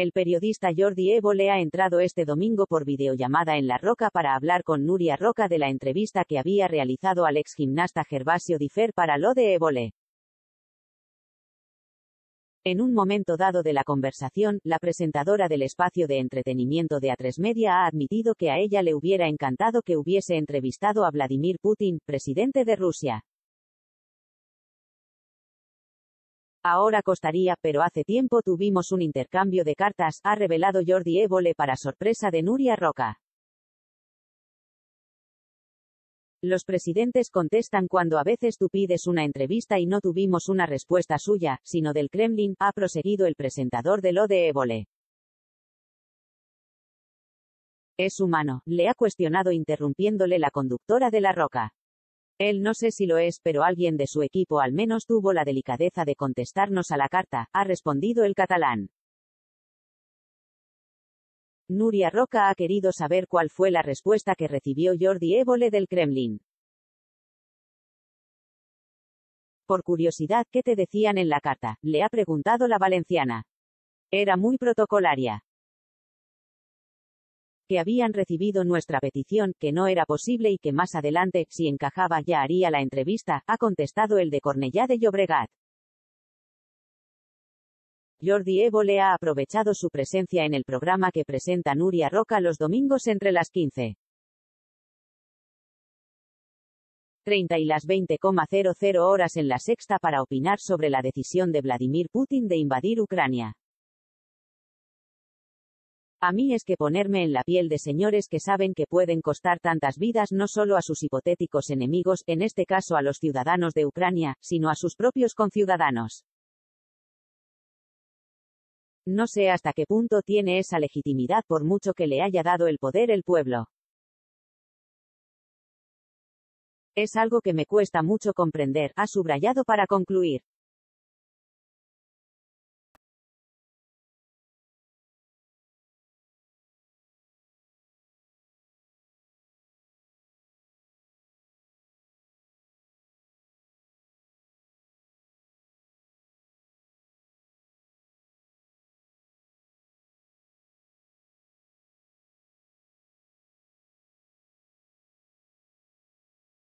El periodista Jordi Évole ha entrado este domingo por videollamada en La Roca para hablar con Nuria Roca de la entrevista que había realizado al ex gimnasta Gervasio Difer para lo de Évole. En un momento dado de la conversación, la presentadora del espacio de entretenimiento de A3 Media ha admitido que a ella le hubiera encantado que hubiese entrevistado a Vladimir Putin, presidente de Rusia. Ahora costaría, pero hace tiempo tuvimos un intercambio de cartas, ha revelado Jordi Évole para sorpresa de Nuria Roca. Los presidentes contestan cuando a veces tú pides una entrevista y no tuvimos una respuesta suya, sino del Kremlin, ha proseguido el presentador de lo de Évole. Es humano, le ha cuestionado interrumpiéndole la conductora de la roca. Él no sé si lo es, pero alguien de su equipo al menos tuvo la delicadeza de contestarnos a la carta, ha respondido el catalán. Nuria Roca ha querido saber cuál fue la respuesta que recibió Jordi Évole del Kremlin. Por curiosidad, ¿qué te decían en la carta? Le ha preguntado la valenciana. Era muy protocolaria que habían recibido nuestra petición, que no era posible y que más adelante, si encajaba, ya haría la entrevista, ha contestado el de Cornellá de Llobregat. Jordi le ha aprovechado su presencia en el programa que presenta Nuria Roca los domingos entre las 15. y las 20,00 horas en la sexta para opinar sobre la decisión de Vladimir Putin de invadir Ucrania. A mí es que ponerme en la piel de señores que saben que pueden costar tantas vidas no solo a sus hipotéticos enemigos, en este caso a los ciudadanos de Ucrania, sino a sus propios conciudadanos. No sé hasta qué punto tiene esa legitimidad por mucho que le haya dado el poder el pueblo. Es algo que me cuesta mucho comprender, ha subrayado para concluir.